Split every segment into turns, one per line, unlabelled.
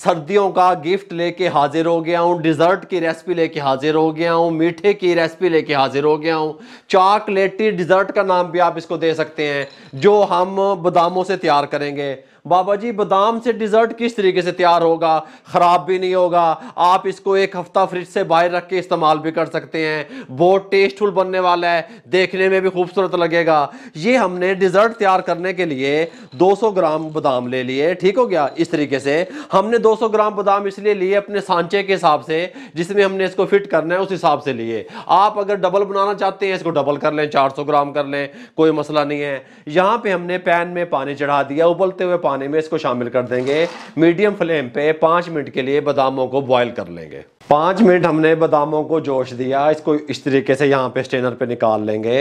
सर्दियों का गिफ्ट लेके हाजिर हो गया हूँ डिज़र्ट की रेसिपी लेके हाजिर हो गया हूँ मीठे की रेसिपी लेके हाजिर हो गया हूँ चॉकलेटी डिज़र्ट का नाम भी आप इसको दे सकते हैं जो हम बादामों से तैयार करेंगे बाबा जी बादाम से डिज़र्ट किस तरीके से तैयार होगा ख़राब भी नहीं होगा आप इसको एक हफ़्ता फ्रिज से बाहर रख के इस्तेमाल भी कर सकते हैं बहुत टेस्टफुल बनने वाला है देखने में भी खूबसूरत लगेगा ये हमने डिज़र्ट तैयार करने के लिए 200 ग्राम बादाम ले लिए ठीक हो गया इस तरीके से हमने 200 ग्राम बादाम इसलिए लिए अपने सांचे के हिसाब से जिसमें हमने इसको फिट करना है उस हिसाब से लिए आप अगर डबल बनाना चाहते हैं इसको डबल कर लें 400 ग्राम कर लें कोई मसला नहीं है यहाँ पे हमने पैन में पानी चढ़ा दिया उबलते हुए पानी में इसको शामिल कर देंगे मीडियम फ्लेम पर पाँच मिनट के लिए बादामों को बॉयल कर लेंगे पाँच मिनट हमने बादामों को जोश दिया इसको इस तरीके से यहाँ पे स्टेनर पे निकाल लेंगे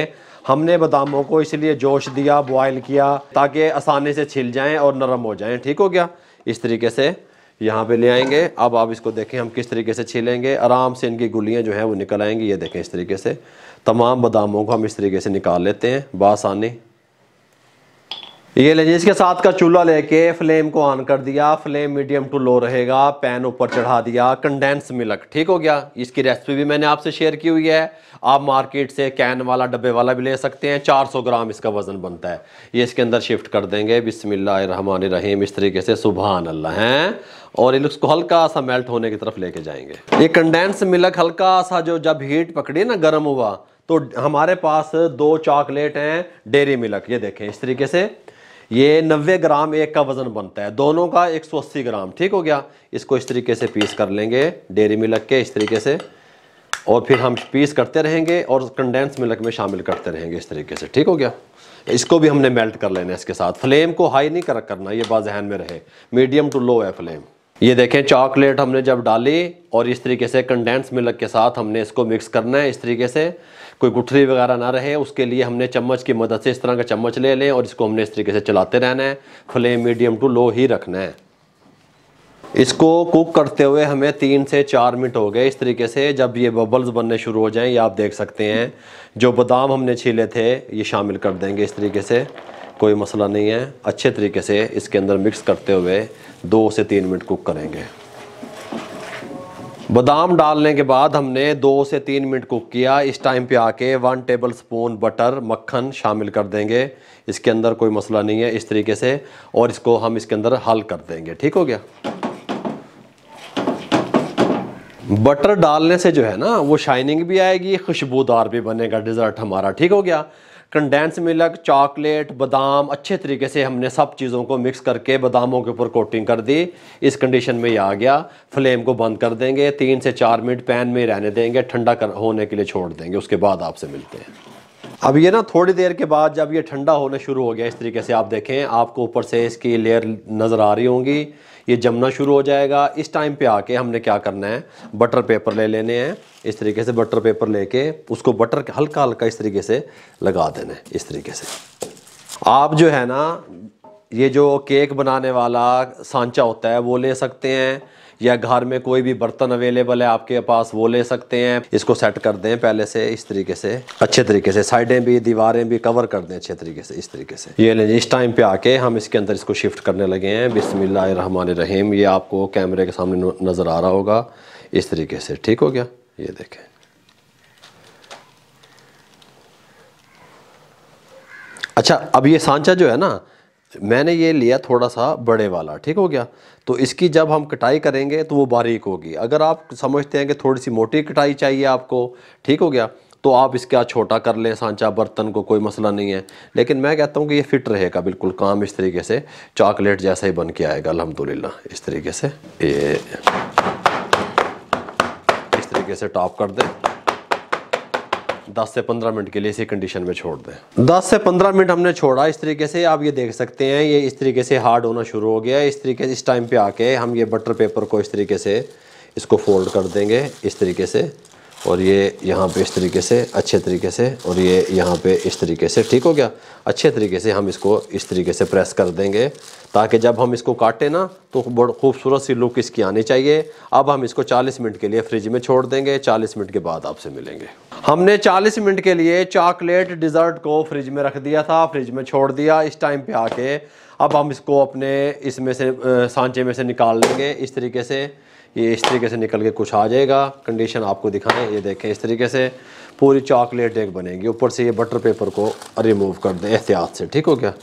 हमने बादामों को इसलिए जोश दिया बॉयल किया ताकि आसानी से छिल जाएं और नरम हो जाएं ठीक हो गया इस तरीके से यहाँ पे ले आएंगे अब आप इसको देखें हम किस तरीके से छीलेंगे आराम से इनकी गुलियाँ जो हैं वो निकल आएंगी ये देखें इस तरीके से तमाम बादामों को हम इस तरीके से निकाल लेते हैं बासानी ये ले इसके साथ का चूल्हा लेके फ्लेम को ऑन कर दिया फ्लेम मीडियम टू लो रहेगा पैन ऊपर चढ़ा दिया कंडेंस मिल्क ठीक हो गया इसकी रेसिपी भी मैंने आपसे शेयर की हुई है आप मार्केट से कैन वाला डब्बे वाला भी ले सकते हैं 400 ग्राम इसका वजन बनता है ये इसके अंदर शिफ्ट कर देंगे बिसमिल्लामान रहीम इस तरीके से सुबह अल्लाह हैं और इन इसको हल्का सा मेल्ट होने की तरफ लेके जाएंगे ये कंडेंस मिल्क हल्का सा जो जब हीट पकड़ी ना गर्म हुआ तो हमारे पास दो चॉकलेट हैं डेरी मिल्क ये देखें इस तरीके से ये नब्बे ग्राम एक का वज़न बनता है दोनों का 180 ग्राम ठीक हो गया इसको इस तरीके से पीस कर लेंगे डेयरी मिल्क के इस तरीके से और फिर हम पीस करते रहेंगे और कंडेंस मिल्क में शामिल करते रहेंगे इस तरीके से ठीक हो गया इसको भी हमने मेल्ट कर लेना है इसके साथ फ्लेम को हाई नहीं कर करना ये बात जहन में रहे मीडियम टू लो है फ्लेम ये देखें चॉकलेट हमने जब डाली और इस तरीके से कंडेंस मिल्क के साथ हमने इसको मिक्स करना है इस तरीके से कोई गुठरी वगैरह ना रहे उसके लिए हमने चम्मच की मदद से इस तरह का चम्मच ले लें और इसको हमने इस तरीके से चलाते रहना है फ्लेम मीडियम टू लो ही रखना है इसको कुक करते हुए हमें तीन से चार मिनट हो गए इस तरीके से जब ये बबल्स बनने शुरू हो जाएं ये आप देख सकते हैं जो बादाम हमने छीले थे ये शामिल कर देंगे इस तरीके से कोई मसला नहीं है अच्छे तरीके से इसके अंदर मिक्स करते हुए दो से तीन मिनट कुक करेंगे बादाम डालने के बाद हमने दो से तीन मिनट कुक किया इस टाइम पे आके वन टेबल स्पून बटर मक्खन शामिल कर देंगे इसके अंदर कोई मसला नहीं है इस तरीके से और इसको हम इसके अंदर हल कर देंगे ठीक हो गया बटर डालने से जो है ना वो शाइनिंग भी आएगी खुशबूदार भी बनेगा डिज़र्ट हमारा ठीक हो गया कंडेंस मिल्क चॉकलेट बादाम अच्छे तरीके से हमने सब चीज़ों को मिक्स करके बादामों के ऊपर कोटिंग कर दी इस कंडीशन में ये आ गया फ्लेम को बंद कर देंगे तीन से चार मिनट पैन में रहने देंगे ठंडा कर होने के लिए छोड़ देंगे उसके बाद आपसे मिलते हैं अब ये ना थोड़ी देर के बाद जब ये ठंडा होना शुरू हो गया इस तरीके से आप देखें आपको ऊपर से इसकी लेयर नज़र आ रही होंगी ये जमना शुरू हो जाएगा इस टाइम पे आके हमने क्या करना है बटर पेपर ले लेने हैं इस तरीके से बटर पेपर लेके उसको बटर हल्का हल्का इस तरीके से लगा देना है इस तरीके से आप जो है ना ये जो केक बनाने वाला सांचा होता है वो ले सकते हैं या घर में कोई भी बर्तन अवेलेबल है आपके पास वो ले सकते हैं इसको सेट कर दें पहले से इस तरीके से अच्छे तरीके से साइडें भी दीवारें भी कवर कर दें अच्छे तरीके से इस तरीके से ये लें इस टाइम पे आके हम इसके अंदर इसको शिफ्ट करने लगे हैं बिसमिल्ल रहीम ये आपको कैमरे के सामने नज़र आ रहा होगा इस तरीके से ठीक हो गया ये देखें अच्छा अब ये सांचा जो है ना मैंने ये लिया थोड़ा सा बड़े वाला ठीक हो गया तो इसकी जब हम कटाई करेंगे तो वो बारीक होगी अगर आप समझते हैं कि थोड़ी सी मोटी कटाई चाहिए आपको ठीक हो गया तो आप इसका छोटा कर लें सांचा बर्तन को कोई मसला नहीं है लेकिन मैं कहता हूँ कि ये फिट रहेगा बिल्कुल काम इस तरीके से चॉकलेट जैसा ही बन के आएगा अलहमदिल्ला इस तरीके से ये इस तरीके से टॉप कर दें 10 से 15 मिनट के लिए इसी कंडीशन में छोड़ दें 10 से 15 मिनट हमने छोड़ा इस तरीके से आप ये देख सकते हैं ये इस तरीके से हार्ड होना शुरू हो गया इस तरीके से इस टाइम पे आके हम ये बटर पेपर को इस तरीके से इसको फोल्ड कर देंगे इस तरीके से और ये यहाँ पे इस तरीके से अच्छे तरीके से और ये यहाँ पे इस तरीके से ठीक हो गया अच्छे तरीके से हम इसको इस तरीके से प्रेस कर देंगे ताकि जब हम इसको काटें ना तो बड़ खूबसूरत सी लुक इसकी आनी चाहिए अब हम इसको 40 मिनट के लिए फ्रिज में छोड़ देंगे 40 मिनट के बाद आपसे मिलेंगे हमने 40 मिनट के लिए चॉकलेट डिज़र्ट को फ्रिज में रख दिया था फ्रिज में छोड़ दिया इस टाइम पर आके अब हम इसको अपने इसमें से सांचे में से निकाल लेंगे इस तरीके से ये इस तरीके से निकल के कुछ आ जाएगा कंडीशन आपको दिखाएं ये देखें इस तरीके से पूरी चॉकलेट एक बनेगी ऊपर से ये बटर पेपर को रिमूव कर दें एहतियात से ठीक हो गया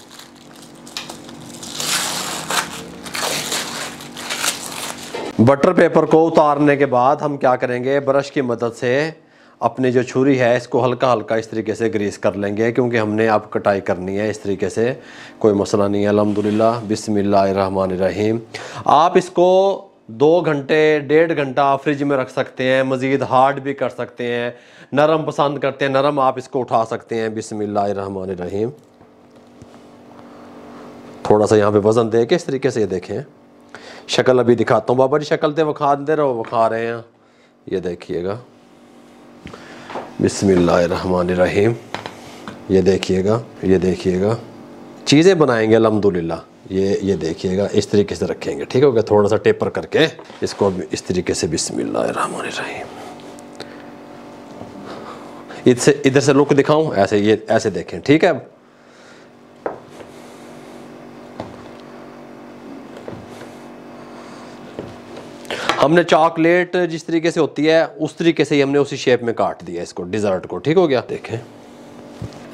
बटर पेपर को उतारने के बाद हम क्या करेंगे ब्रश की मदद से अपनी जो छुरी है इसको हल्का हल्का इस तरीके से ग्रीस कर लेंगे क्योंकि हमने अब कटाई करनी है इस तरीके से कोई मसला नहीं है अलहमदिल्ला रहीम आप इसको दो घंटे डेढ़ घंटा फ्रिज में रख सकते हैं मज़ीद हार्ड भी कर सकते हैं नरम पसंद करते हैं नरम आप इसको उठा सकते हैं रहीम थोड़ा सा यहाँ पे वज़न दे के इस तरीके से ये देखें शक्ल अभी दिखाता हूँ बाबा जी शक्ल तो वखा दे रहे हो वखा रहे हैं ये देखिएगा रहीम ये देखिएगा ये देखिएगा चीज़ें बनाएंगे अलहमदिल्ला ये ये देखिएगा इस तरीके से रखेंगे ठीक गया थोड़ा सा टेपर करके इसको इस तरीके से बिस्मिल्लाहिर्रहमानिर्रहीम रही इससे इधर से लुक दिखाऊं ऐसे ये ऐसे देखें ठीक है हमने चॉकलेट जिस तरीके से होती है उस तरीके से ही हमने उसी शेप में काट दिया इसको डिज़र्ट को ठीक हो गया देखें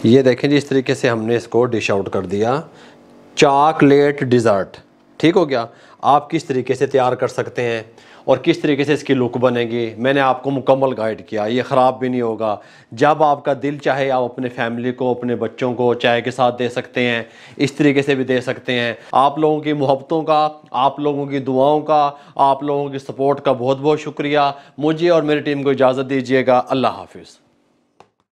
ये देखें जी इस तरीके से हमने इसको डिश आउट कर दिया चॉकलेट डिज़र्ट ठीक हो गया आप किस तरीके से तैयार कर सकते हैं और किस तरीके से इसकी लुक बनेगी मैंने आपको मुकम्मल गाइड किया ये ख़राब भी नहीं होगा जब आपका दिल चाहे आप अपने फैमिली को अपने बच्चों को चाय के साथ दे सकते हैं इस तरीके से भी दे सकते हैं आप लोगों की मोहब्बतों का आप लोगों की दुआओं का आप लोगों की सपोर्ट का बहुत बहुत शुक्रिया मुझे और मेरी टीम को इजाज़त दीजिएगा अल्लाह हाफिज़